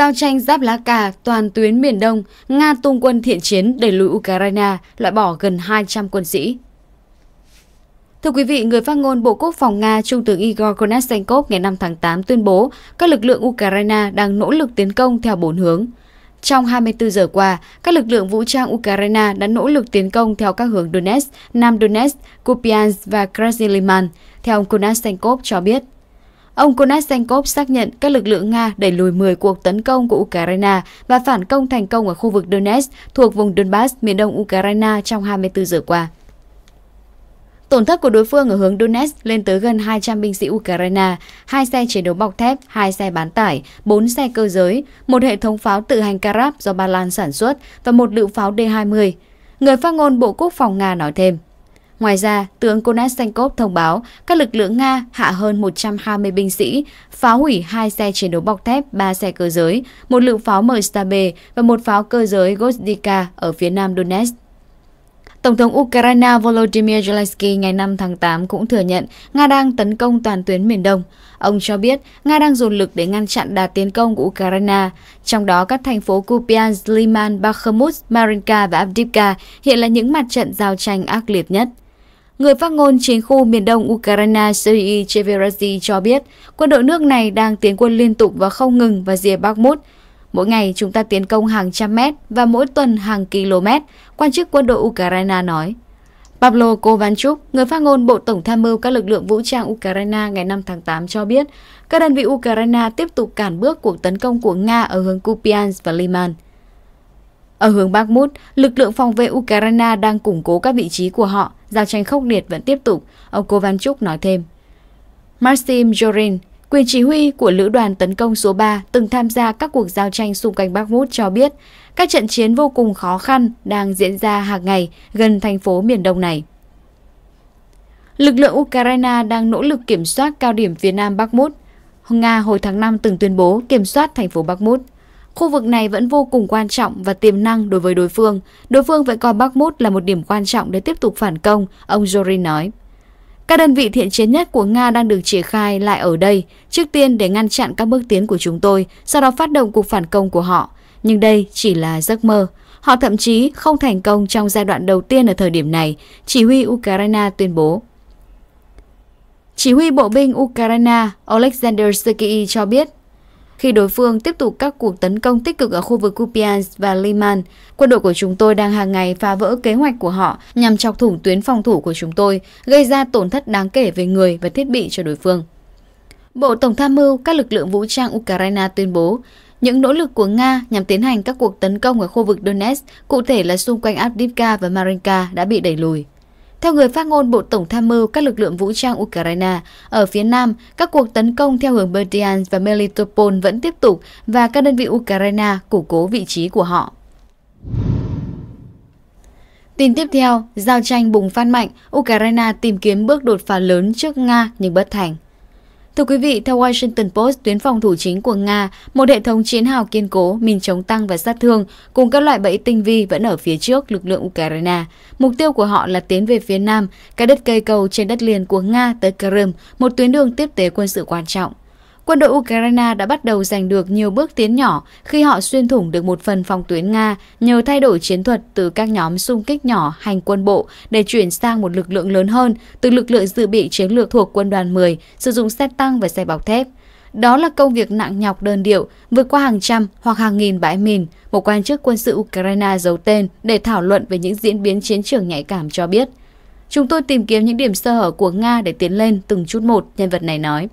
Giao tranh giáp lá cà toàn tuyến miền Đông, Nga tung quân thiện chiến đẩy lùi Ukraine, loại bỏ gần 200 quân sĩ. Thưa quý vị, người phát ngôn Bộ Quốc phòng Nga Trung tướng Igor Konashenkov ngày 5 tháng 8 tuyên bố các lực lượng Ukraine đang nỗ lực tiến công theo bốn hướng. Trong 24 giờ qua, các lực lượng vũ trang Ukraine đã nỗ lực tiến công theo các hướng Donetsk, Nam Donetsk, Kupiansk và Krasiliman, theo ông Konashenkov cho biết. Ông Konashenkov xác nhận các lực lượng Nga đẩy lùi 10 cuộc tấn công của Ukraine và phản công thành công ở khu vực Donetsk thuộc vùng Donbass miền đông Ukraine trong 24 giờ qua. Tổn thất của đối phương ở hướng Donetsk lên tới gần 200 binh sĩ Ukraine, hai xe chiến đấu bọc thép, hai xe bán tải, bốn xe cơ giới, một hệ thống pháo tự hành Karab do Ba Lan sản xuất và một lựu pháo D-20. Người phát ngôn Bộ Quốc phòng Nga nói thêm, Ngoài ra, tướng Konashenkov thông báo các lực lượng Nga hạ hơn 120 binh sĩ, phá hủy hai xe chiến đấu bọc thép, ba xe cơ giới, một lượng pháo Mestabe và một pháo cơ giới Gozdika ở phía nam Donetsk. Tổng thống Ukraine Volodymyr Zelensky ngày 5 tháng 8 cũng thừa nhận Nga đang tấn công toàn tuyến miền Đông. Ông cho biết Nga đang dồn lực để ngăn chặn đà tiến công của Ukraine, trong đó các thành phố Kupiansk, Liman, Bakhmut, Marinka và Avdiivka hiện là những mặt trận giao tranh ác liệt nhất. Người phát ngôn chiến khu miền đông Ukraine Sergei Cheverazzi cho biết quân đội nước này đang tiến quân liên tục và không ngừng vào rìa Bakhmut. Mỗi ngày chúng ta tiến công hàng trăm mét và mỗi tuần hàng km, quan chức quân đội Ukraine nói. Pablo Kovanchuk, người phát ngôn Bộ Tổng tham mưu các lực lượng vũ trang Ukraine ngày 5 tháng 8 cho biết, các đơn vị Ukraine tiếp tục cản bước cuộc tấn công của Nga ở hướng Kupiansk và Liman. Ở hướng Bakhmut, lực lượng phòng vệ Ukraine đang củng cố các vị trí của họ, giao tranh khốc liệt vẫn tiếp tục, ông Kovanchuk nói thêm. Maxim Jorin, quyền chỉ huy của lữ đoàn tấn công số 3 từng tham gia các cuộc giao tranh xung quanh Bakhmut cho biết, các trận chiến vô cùng khó khăn đang diễn ra hàng ngày gần thành phố miền đông này. Lực lượng Ukraine đang nỗ lực kiểm soát cao điểm phía nam Bakhmut. Nga hồi tháng 5 từng tuyên bố kiểm soát thành phố Bakhmut. Khu vực này vẫn vô cùng quan trọng và tiềm năng đối với đối phương. Đối phương vẫn coi Bakhmut là một điểm quan trọng để tiếp tục phản công, ông Zorin nói. Các đơn vị thiện chiến nhất của Nga đang được triển khai lại ở đây, trước tiên để ngăn chặn các bước tiến của chúng tôi, sau đó phát động cuộc phản công của họ. Nhưng đây chỉ là giấc mơ. Họ thậm chí không thành công trong giai đoạn đầu tiên ở thời điểm này, chỉ huy Ukraine tuyên bố. Chỉ huy bộ binh Ukraine Alexander Sergei cho biết khi đối phương tiếp tục các cuộc tấn công tích cực ở khu vực Kupiansk và Liman, quân đội của chúng tôi đang hàng ngày phá vỡ kế hoạch của họ nhằm chọc thủng tuyến phòng thủ của chúng tôi, gây ra tổn thất đáng kể về người và thiết bị cho đối phương. Bộ Tổng tham mưu các lực lượng vũ trang Ukraine tuyên bố, những nỗ lực của Nga nhằm tiến hành các cuộc tấn công ở khu vực Donetsk, cụ thể là xung quanh Avdiivka và Marinka đã bị đẩy lùi. Theo người phát ngôn Bộ Tổng tham mưu các lực lượng vũ trang Ukraine, ở phía Nam, các cuộc tấn công theo hướng Berdyansk và Melitopol vẫn tiếp tục và các đơn vị Ukraine củng cố vị trí của họ. Tin tiếp theo, giao tranh bùng phát mạnh, Ukraine tìm kiếm bước đột phá lớn trước Nga nhưng bất thành. Thưa quý vị, theo Washington Post, tuyến phòng thủ chính của Nga, một hệ thống chiến hào kiên cố, mìn chống tăng và sát thương, cùng các loại bẫy tinh vi vẫn ở phía trước lực lượng Ukraine. Mục tiêu của họ là tiến về phía nam, cái đất cây cầu trên đất liền của Nga tới Crimea, một tuyến đường tiếp tế quân sự quan trọng. Quân đội Ukraine đã bắt đầu giành được nhiều bước tiến nhỏ khi họ xuyên thủng được một phần phòng tuyến Nga nhờ thay đổi chiến thuật từ các nhóm xung kích nhỏ hành quân bộ để chuyển sang một lực lượng lớn hơn từ lực lượng dự bị chiến lược thuộc quân đoàn 10 sử dụng xe tăng và xe bọc thép. Đó là công việc nặng nhọc đơn điệu, vượt qua hàng trăm hoặc hàng nghìn bãi mìn, một quan chức quân sự Ukraine giấu tên để thảo luận về những diễn biến chiến trường nhạy cảm cho biết. Chúng tôi tìm kiếm những điểm sơ hở của Nga để tiến lên từng chút một, nhân vật này nói.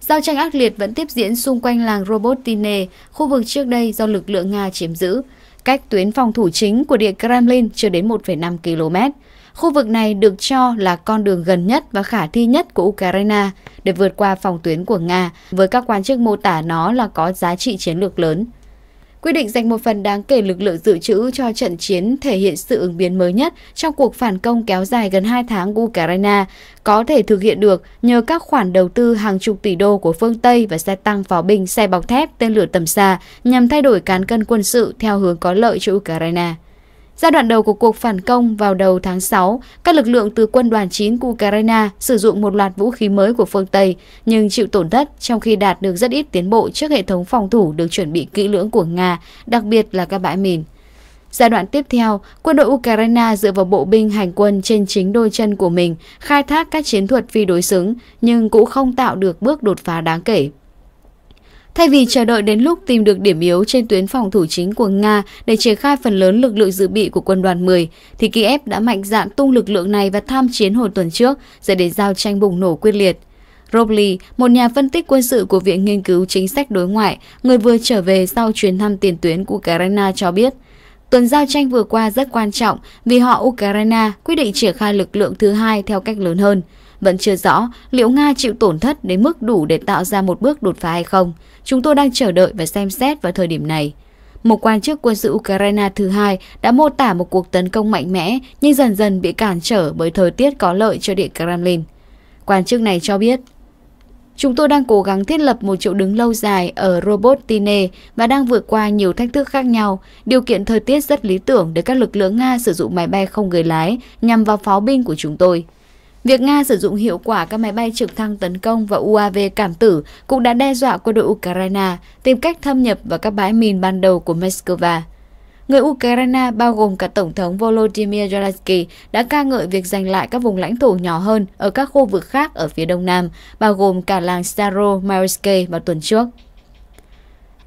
Giao tranh ác liệt vẫn tiếp diễn xung quanh làng Robotine, khu vực trước đây do lực lượng Nga chiếm giữ, cách tuyến phòng thủ chính của Điện Kremlin chưa đến 1,5 km. Khu vực này được cho là con đường gần nhất và khả thi nhất của Ukraine để vượt qua phòng tuyến của Nga, với các quan chức mô tả nó là có giá trị chiến lược lớn. Quyết định dành một phần đáng kể lực lượng dự trữ cho trận chiến thể hiện sự ứng biến mới nhất trong cuộc phản công kéo dài gần 2 tháng của Ukraine, có thể thực hiện được nhờ các khoản đầu tư hàng chục tỷ đô của phương Tây và xe tăng pháo binh, xe bọc thép, tên lửa tầm xa nhằm thay đổi cán cân quân sự theo hướng có lợi cho Ukraine. Giai đoạn đầu của cuộc phản công vào đầu tháng 6, các lực lượng từ quân đoàn 9 của Ukraine sử dụng một loạt vũ khí mới của phương Tây, nhưng chịu tổn thất trong khi đạt được rất ít tiến bộ trước hệ thống phòng thủ được chuẩn bị kỹ lưỡng của Nga, đặc biệt là các bãi mìn. Giai đoạn tiếp theo, quân đội Ukraine dựa vào bộ binh hành quân trên chính đôi chân của mình, khai thác các chiến thuật phi đối xứng, nhưng cũng không tạo được bước đột phá đáng kể. Thay vì chờ đợi đến lúc tìm được điểm yếu trên tuyến phòng thủ chính của Nga để triển khai phần lớn lực lượng dự bị của quân đoàn 10, thì Kiev đã mạnh dạn tung lực lượng này và tham chiến hồi tuần trước, dẫn đến giao tranh bùng nổ quyết liệt. Robley, một nhà phân tích quân sự của Viện Nghiên cứu Chính sách Đối ngoại, người vừa trở về sau chuyến thăm tiền tuyến của Ukraine cho biết, Tuần giao tranh vừa qua rất quan trọng vì họ Ukraine quyết định triển khai lực lượng thứ hai theo cách lớn hơn. Vẫn chưa rõ liệu Nga chịu tổn thất đến mức đủ để tạo ra một bước đột phá hay không. Chúng tôi đang chờ đợi và xem xét vào thời điểm này. Một quan chức quân sự Ukraine thứ hai đã mô tả một cuộc tấn công mạnh mẽ nhưng dần dần bị cản trở bởi thời tiết có lợi cho điện Kremlin. Quan chức này cho biết, Chúng tôi đang cố gắng thiết lập một chỗ đứng lâu dài ở Robotine và đang vượt qua nhiều thách thức khác nhau. Điều kiện thời tiết rất lý tưởng để các lực lượng Nga sử dụng máy bay không người lái nhằm vào pháo binh của chúng tôi. Việc Nga sử dụng hiệu quả các máy bay trực thăng tấn công và UAV cảm tử cũng đã đe dọa quân đội Ukraine tìm cách thâm nhập vào các bãi mìn ban đầu của Moscow. Người Ukraine bao gồm cả Tổng thống Volodymyr Zelensky đã ca ngợi việc giành lại các vùng lãnh thổ nhỏ hơn ở các khu vực khác ở phía đông nam, bao gồm cả làng Staromayorske vào tuần trước.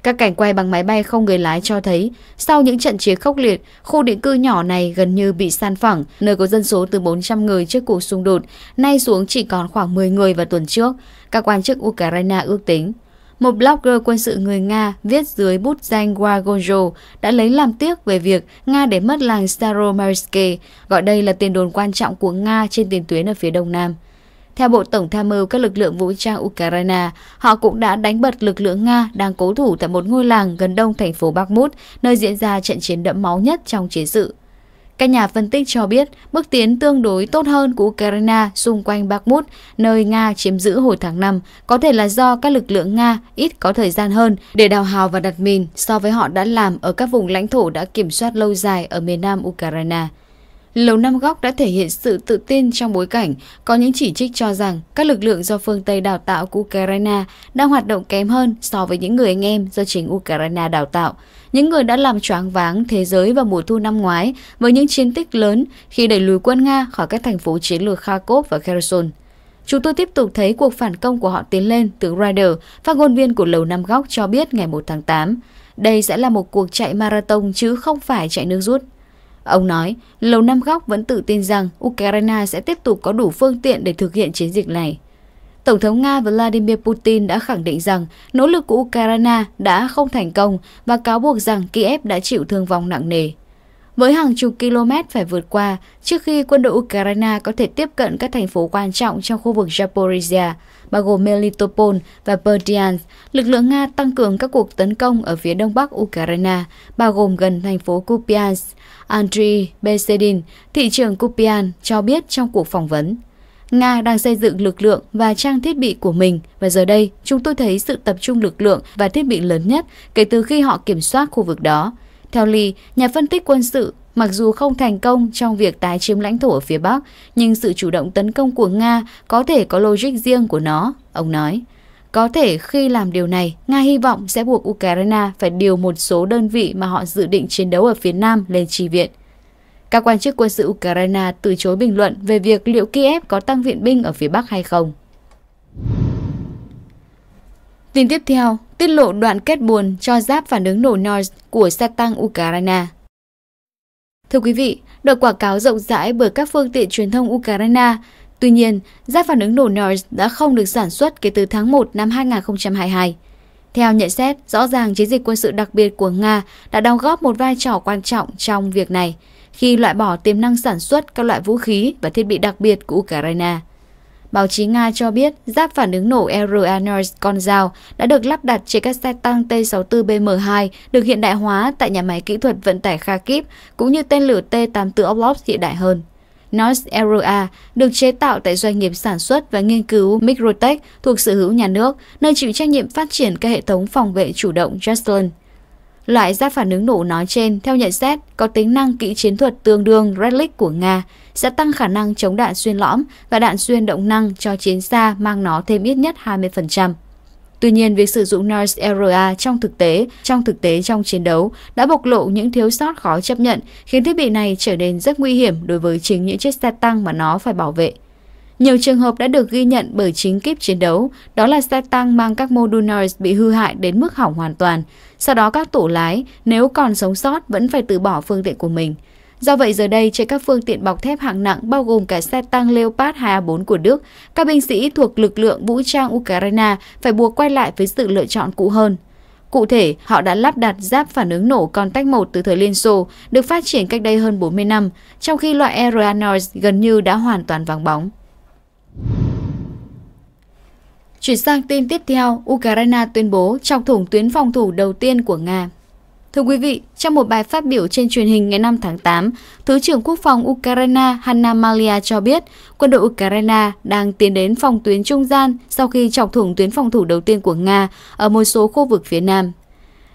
Các cảnh quay bằng máy bay không người lái cho thấy, sau những trận chiến khốc liệt, khu định cư nhỏ này gần như bị san phẳng, nơi có dân số từ 400 người trước cuộc xung đột, nay xuống chỉ còn khoảng 10 người vào tuần trước, các quan chức Ukraine ước tính. Một blogger quân sự người Nga viết dưới bút danh Wagonjo đã lấy làm tiếc về việc Nga để mất làng Staromarsky, gọi đây là tiền đồn quan trọng của Nga trên tiền tuyến ở phía đông nam. Theo Bộ Tổng tham mưu các lực lượng vũ trang Ukraine, họ cũng đã đánh bật lực lượng Nga đang cố thủ tại một ngôi làng gần đông thành phố Bakhmut, nơi diễn ra trận chiến đẫm máu nhất trong chiến sự. Các nhà phân tích cho biết bước tiến tương đối tốt hơn của Ukraine xung quanh Bakhmut, nơi Nga chiếm giữ hồi tháng 5, có thể là do các lực lượng Nga ít có thời gian hơn để đào hào và đặt mìn so với họ đã làm ở các vùng lãnh thổ đã kiểm soát lâu dài ở miền nam Ukraine. Lầu Năm Góc đã thể hiện sự tự tin trong bối cảnh có những chỉ trích cho rằng các lực lượng do phương Tây đào tạo của Ukraine đang hoạt động kém hơn so với những người anh em do chính Ukraine đào tạo. Những người đã làm choáng váng thế giới vào mùa thu năm ngoái với những chiến tích lớn khi đẩy lùi quân Nga khỏi các thành phố chiến lược Kharkov và Kherson. Chúng tôi tiếp tục thấy cuộc phản công của họ tiến lên, từ Ryder, phát ngôn viên của Lầu Năm Góc cho biết ngày 1 tháng 8. Đây sẽ là một cuộc chạy marathon chứ không phải chạy nước rút. Ông nói, Lầu Năm Góc vẫn tự tin rằng Ukraine sẽ tiếp tục có đủ phương tiện để thực hiện chiến dịch này. Tổng thống Nga Vladimir Putin đã khẳng định rằng nỗ lực của Ukraine đã không thành công và cáo buộc rằng Kiev đã chịu thương vong nặng nề với hàng chục km phải vượt qua trước khi quân đội Ukraine có thể tiếp cận các thành phố quan trọng trong khu vực Zaporizhia, bao gồm Melitopol và Berdyansk. Lực lượng Nga tăng cường các cuộc tấn công ở phía đông bắc Ukraine, bao gồm gần thành phố Kupiansk. Andriy Besedin, thị trưởng Kupiansk, cho biết trong cuộc phỏng vấn. Nga đang xây dựng lực lượng và trang thiết bị của mình và giờ đây chúng tôi thấy sự tập trung lực lượng và thiết bị lớn nhất kể từ khi họ kiểm soát khu vực đó. Theo Lee, nhà phân tích quân sự, mặc dù không thành công trong việc tái chiếm lãnh thổ ở phía Bắc, nhưng sự chủ động tấn công của Nga có thể có logic riêng của nó, ông nói. Có thể khi làm điều này, Nga hy vọng sẽ buộc Ukraine phải điều một số đơn vị mà họ dự định chiến đấu ở phía Nam lên tri viện. Các quan chức quân sự Ukraine từ chối bình luận về việc liệu Kiev có tăng viện binh ở phía Bắc hay không. Tin tiếp theo, tiết lộ đoạn kết buồn cho giáp phản ứng nổ noise của xe tăng Ukraine. Thưa quý vị, được quảng cáo rộng rãi bởi các phương tiện truyền thông Ukraine, tuy nhiên, giáp phản ứng nổ noise đã không được sản xuất kể từ tháng 1 năm 2022. Theo nhận xét, rõ ràng chiến dịch quân sự đặc biệt của Nga đã đóng góp một vai trò quan trọng trong việc này, khi loại bỏ tiềm năng sản xuất các loại vũ khí và thiết bị đặc biệt của Ukraine. Báo chí Nga cho biết giáp phản ứng nổ Aeroanos con dao đã được lắp đặt trên các xe tăng T-64BM2 được hiện đại hóa tại nhà máy kỹ thuật vận tải Kharkiv, cũng như tên lửa T-84 Oblast hiện đại hơn. North Aeroa được chế tạo tại doanh nghiệp sản xuất và nghiên cứu Microtech thuộc sở hữu nhà nước, nơi chịu trách nhiệm phát triển các hệ thống phòng vệ chủ động Jaslyn. Loại giáp phản ứng nổ nói trên, theo nhận xét, có tính năng kỹ chiến thuật tương đương Redlick của Nga, sẽ tăng khả năng chống đạn xuyên lõm và đạn xuyên động năng cho chiến xa mang nó thêm ít nhất 20%. Tuy nhiên, việc sử dụng NARS RA trong thực tế, trong thực tế trong chiến đấu đã bộc lộ những thiếu sót khó chấp nhận, khiến thiết bị này trở nên rất nguy hiểm đối với chính những chiếc xe tăng mà nó phải bảo vệ. Nhiều trường hợp đã được ghi nhận bởi chính kíp chiến đấu, đó là xe tăng mang các mô đun bị hư hại đến mức hỏng hoàn toàn. Sau đó các tổ lái, nếu còn sống sót, vẫn phải từ bỏ phương tiện của mình. Do vậy giờ đây trên các phương tiện bọc thép hạng nặng bao gồm cả xe tăng Leopard 2A4 của Đức, các binh sĩ thuộc lực lượng vũ trang Ukraine phải buộc quay lại với sự lựa chọn cũ hơn. Cụ thể, họ đã lắp đặt giáp phản ứng nổ con tách 1 từ thời Liên Xô, được phát triển cách đây hơn 40 năm, trong khi loại Aeronaut gần như đã hoàn toàn vắng bóng. Chuyển sang tin tiếp theo, Ukraine tuyên bố chọc thủng tuyến phòng thủ đầu tiên của Nga. Thưa quý vị, trong một bài phát biểu trên truyền hình ngày 5 tháng 8, Thứ trưởng Quốc phòng Ukraine Hanna Malia cho biết quân đội Ukraine đang tiến đến phòng tuyến trung gian sau khi chọc thủng tuyến phòng thủ đầu tiên của Nga ở một số khu vực phía Nam.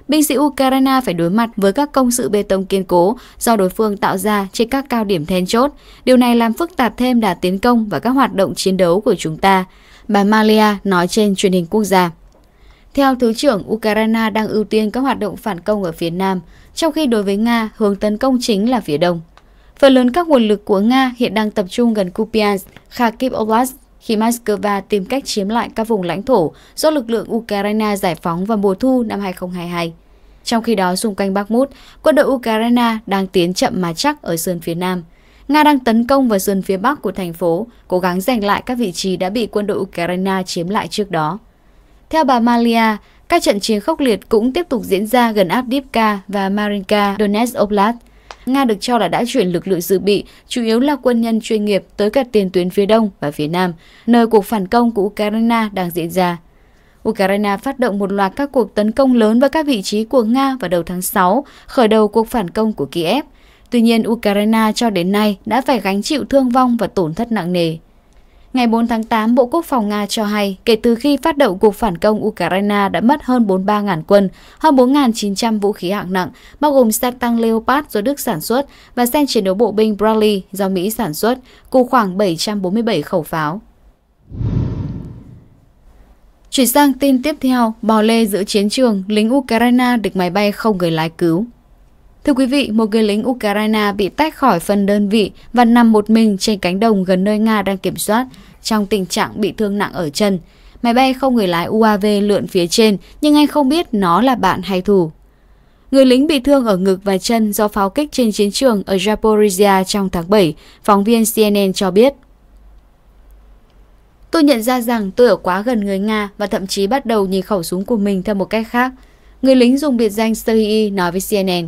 Binh sĩ Ukraine phải đối mặt với các công sự bê tông kiên cố do đối phương tạo ra trên các cao điểm then chốt. Điều này làm phức tạp thêm đà tiến công và các hoạt động chiến đấu của chúng ta, bà Malia nói trên truyền hình quốc gia. Theo Thứ trưởng, Ukraine đang ưu tiên các hoạt động phản công ở phía Nam, trong khi đối với Nga, hướng tấn công chính là phía Đông. Phần lớn các nguồn lực của Nga hiện đang tập trung gần Kupiansk, Kharkiv Oblast, khi Moscow tìm cách chiếm lại các vùng lãnh thổ do lực lượng Ukraine giải phóng vào mùa thu năm 2022. Trong khi đó, xung quanh Bakhmut, quân đội Ukraine đang tiến chậm mà chắc ở sườn phía Nam – Nga đang tấn công vào sườn phía bắc của thành phố, cố gắng giành lại các vị trí đã bị quân đội Ukraine chiếm lại trước đó. Theo bà Malia, các trận chiến khốc liệt cũng tiếp tục diễn ra gần Avdiivka và Marinka Donetsk Oblast. Nga được cho là đã chuyển lực lượng dự bị, chủ yếu là quân nhân chuyên nghiệp tới cả tiền tuyến phía đông và phía nam, nơi cuộc phản công của Ukraine đang diễn ra. Ukraine phát động một loạt các cuộc tấn công lớn vào các vị trí của Nga vào đầu tháng 6, khởi đầu cuộc phản công của Kiev, Tuy nhiên, Ukraine cho đến nay đã phải gánh chịu thương vong và tổn thất nặng nề. Ngày 4 tháng 8, Bộ Quốc phòng Nga cho hay kể từ khi phát động cuộc phản công, Ukraine đã mất hơn 43.000 quân, hơn 4.900 vũ khí hạng nặng, bao gồm xe tăng Leopard do Đức sản xuất và xe chiến đấu bộ binh Bradley do Mỹ sản xuất, cùng khoảng 747 khẩu pháo. Chuyển sang tin tiếp theo, bò lê giữa chiến trường, lính Ukraine được máy bay không người lái cứu. Thưa quý vị, một người lính Ukraine bị tách khỏi phần đơn vị và nằm một mình trên cánh đồng gần nơi Nga đang kiểm soát, trong tình trạng bị thương nặng ở chân. Máy bay không người lái UAV lượn phía trên, nhưng anh không biết nó là bạn hay thù. Người lính bị thương ở ngực và chân do pháo kích trên chiến trường ở Zaporizhia trong tháng 7, phóng viên CNN cho biết. Tôi nhận ra rằng tôi ở quá gần người Nga và thậm chí bắt đầu nhìn khẩu súng của mình theo một cách khác. Người lính dùng biệt danh Serhii nói với CNN.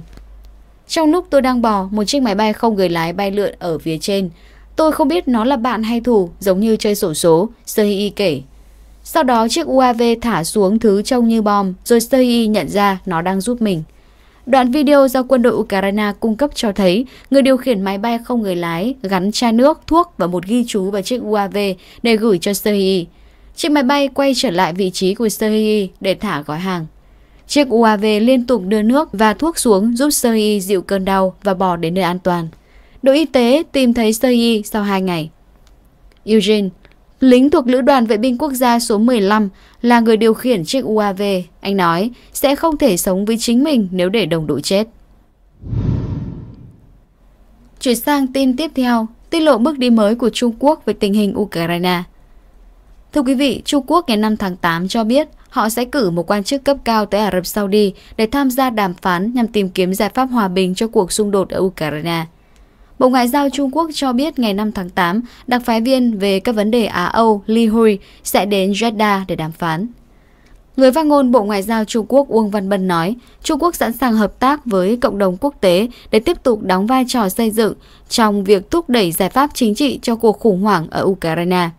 Trong lúc tôi đang bò, một chiếc máy bay không người lái bay lượn ở phía trên. Tôi không biết nó là bạn hay thù, giống như chơi sổ số, Sehi kể. Sau đó chiếc UAV thả xuống thứ trông như bom, rồi Sehi nhận ra nó đang giúp mình. Đoạn video do quân đội Ukraine cung cấp cho thấy người điều khiển máy bay không người lái gắn chai nước, thuốc và một ghi chú vào chiếc UAV để gửi cho Sehi. Chiếc máy bay quay trở lại vị trí của Sehi để thả gói hàng. Chiếc UAV liên tục đưa nước và thuốc xuống giúp Sơ Y dịu cơn đau và bỏ đến nơi an toàn. Đội y tế tìm thấy Sơ Y sau 2 ngày. Eugene, lính thuộc Lữ đoàn Vệ binh Quốc gia số 15 là người điều khiển chiếc UAV. Anh nói sẽ không thể sống với chính mình nếu để đồng đội chết. Chuyển sang tin tiếp theo, tiết lộ bước đi mới của Trung Quốc về tình hình Ukraine. Thưa quý vị, Trung Quốc ngày 5 tháng 8 cho biết họ sẽ cử một quan chức cấp cao tới Ả Rập Saudi để tham gia đàm phán nhằm tìm kiếm giải pháp hòa bình cho cuộc xung đột ở Ukraine. Bộ Ngoại giao Trung Quốc cho biết ngày 5 tháng 8, đặc phái viên về các vấn đề Á-Âu Li Hui sẽ đến Jeddah để đàm phán. Người phát ngôn Bộ Ngoại giao Trung Quốc Uông Văn Bân nói, Trung Quốc sẵn sàng hợp tác với cộng đồng quốc tế để tiếp tục đóng vai trò xây dựng trong việc thúc đẩy giải pháp chính trị cho cuộc khủng hoảng ở Ukraine.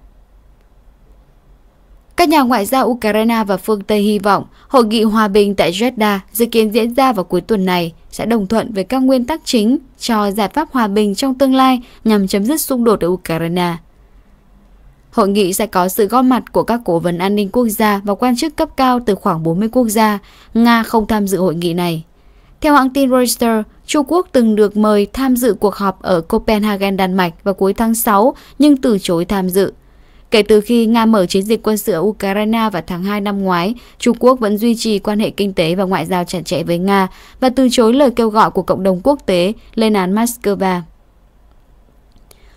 Các nhà ngoại giao Ukraine và phương Tây hy vọng hội nghị hòa bình tại Jeddah dự kiến diễn ra vào cuối tuần này sẽ đồng thuận về các nguyên tắc chính cho giải pháp hòa bình trong tương lai nhằm chấm dứt xung đột ở Ukraine. Hội nghị sẽ có sự góp mặt của các cố vấn an ninh quốc gia và quan chức cấp cao từ khoảng 40 quốc gia. Nga không tham dự hội nghị này. Theo hãng tin Reuters, Trung Quốc từng được mời tham dự cuộc họp ở Copenhagen, Đan Mạch vào cuối tháng 6 nhưng từ chối tham dự Kể từ khi Nga mở chiến dịch quân sự ở Ukraine vào tháng 2 năm ngoái, Trung Quốc vẫn duy trì quan hệ kinh tế và ngoại giao chặt chẽ với Nga và từ chối lời kêu gọi của cộng đồng quốc tế lên án Moscow.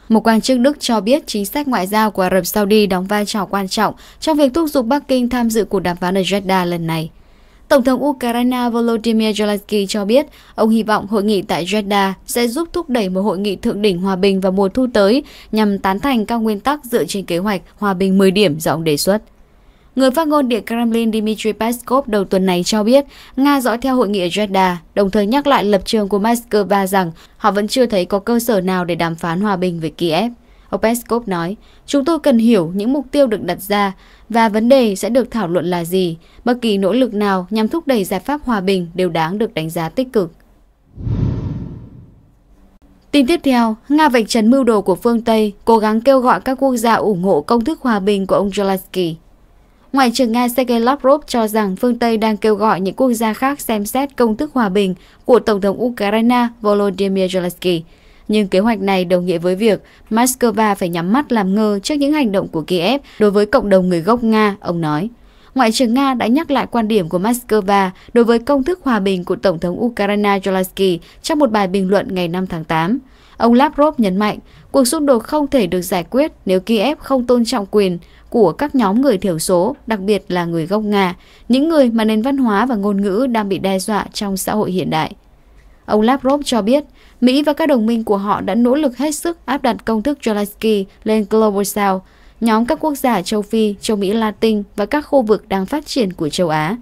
Một quan chức Đức cho biết chính sách ngoại giao của Ả Rập Saudi đóng vai trò quan trọng trong việc thúc giục Bắc Kinh tham dự cuộc đàm phán ở Jeddah lần này. Tổng thống Ukraine Volodymyr Zelensky cho biết ông hy vọng hội nghị tại Jeddah sẽ giúp thúc đẩy một hội nghị thượng đỉnh hòa bình vào mùa thu tới nhằm tán thành các nguyên tắc dựa trên kế hoạch hòa bình 10 điểm do ông đề xuất. Người phát ngôn Điện Kremlin Dmitry Peskov đầu tuần này cho biết Nga dõi theo hội nghị ở Jeddah, đồng thời nhắc lại lập trường của Moscow rằng họ vẫn chưa thấy có cơ sở nào để đàm phán hòa bình với Kiev. Ông Peskov nói, chúng tôi cần hiểu những mục tiêu được đặt ra và vấn đề sẽ được thảo luận là gì. Bất kỳ nỗ lực nào nhằm thúc đẩy giải pháp hòa bình đều đáng được đánh giá tích cực. Tin tiếp theo, Nga vạch trần mưu đồ của phương Tây, cố gắng kêu gọi các quốc gia ủng hộ công thức hòa bình của ông Zelensky. Ngoại trưởng Nga Sergei Lavrov cho rằng phương Tây đang kêu gọi những quốc gia khác xem xét công thức hòa bình của Tổng thống Ukraine Volodymyr Zelensky – nhưng kế hoạch này đồng nghĩa với việc Moscow phải nhắm mắt làm ngơ trước những hành động của Kiev đối với cộng đồng người gốc Nga, ông nói. Ngoại trưởng Nga đã nhắc lại quan điểm của Moscow đối với công thức hòa bình của Tổng thống Ukraine Zelensky trong một bài bình luận ngày 5 tháng 8. Ông Lavrov nhấn mạnh, cuộc xung đột không thể được giải quyết nếu Kiev không tôn trọng quyền của các nhóm người thiểu số, đặc biệt là người gốc Nga, những người mà nền văn hóa và ngôn ngữ đang bị đe dọa trong xã hội hiện đại. Ông Lavrov cho biết, Mỹ và các đồng minh của họ đã nỗ lực hết sức áp đặt công thức Zelensky lên Global South, nhóm các quốc gia châu Phi, châu Mỹ Latin và các khu vực đang phát triển của châu Á.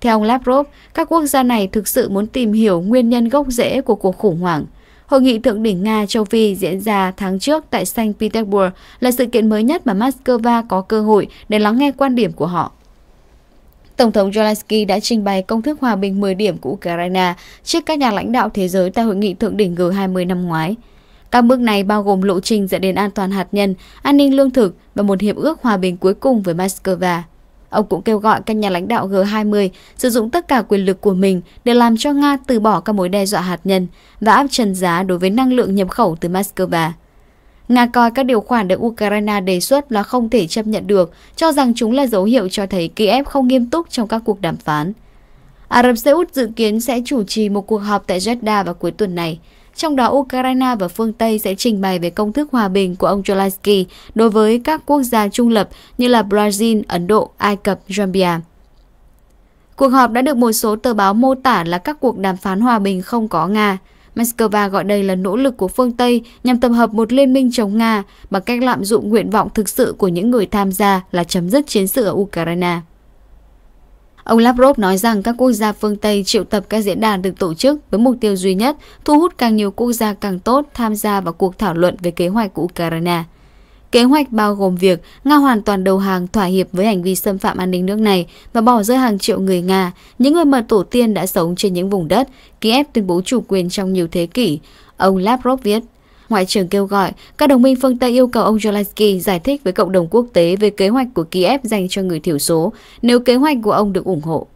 Theo ông Lavrov, các quốc gia này thực sự muốn tìm hiểu nguyên nhân gốc rễ của cuộc khủng hoảng. Hội nghị thượng đỉnh Nga châu Phi diễn ra tháng trước tại Saint Petersburg là sự kiện mới nhất mà Moscow có cơ hội để lắng nghe quan điểm của họ. Tổng thống Zelensky đã trình bày công thức hòa bình 10 điểm của Ukraine trước các nhà lãnh đạo thế giới tại hội nghị thượng đỉnh G20 năm ngoái. Các bước này bao gồm lộ trình dẫn đến an toàn hạt nhân, an ninh lương thực và một hiệp ước hòa bình cuối cùng với Moscow. Ông cũng kêu gọi các nhà lãnh đạo G20 sử dụng tất cả quyền lực của mình để làm cho Nga từ bỏ các mối đe dọa hạt nhân và áp trần giá đối với năng lượng nhập khẩu từ Moscow. Nga coi các điều khoản được Ukraine đề xuất là không thể chấp nhận được, cho rằng chúng là dấu hiệu cho thấy Kiev không nghiêm túc trong các cuộc đàm phán. Ả Rập Xê Út dự kiến sẽ chủ trì một cuộc họp tại Jeddah vào cuối tuần này. Trong đó, Ukraine và phương Tây sẽ trình bày về công thức hòa bình của ông Zelensky đối với các quốc gia trung lập như là Brazil, Ấn Độ, Ai Cập, Zambia. Cuộc họp đã được một số tờ báo mô tả là các cuộc đàm phán hòa bình không có Nga. Moscow gọi đây là nỗ lực của phương Tây nhằm tập hợp một liên minh chống Nga bằng cách lạm dụng nguyện vọng thực sự của những người tham gia là chấm dứt chiến sự ở Ukraine. Ông Lavrov nói rằng các quốc gia phương Tây triệu tập các diễn đàn được tổ chức với mục tiêu duy nhất thu hút càng nhiều quốc gia càng tốt tham gia vào cuộc thảo luận về kế hoạch của Ukraine – Kế hoạch bao gồm việc Nga hoàn toàn đầu hàng thỏa hiệp với hành vi xâm phạm an ninh nước này và bỏ rơi hàng triệu người Nga, những người mà tổ tiên đã sống trên những vùng đất Kiev tuyên bố chủ quyền trong nhiều thế kỷ. Ông Lavrov viết, Ngoại trưởng kêu gọi các đồng minh phương Tây yêu cầu ông Zelensky giải thích với cộng đồng quốc tế về kế hoạch của Kiev dành cho người thiểu số nếu kế hoạch của ông được ủng hộ.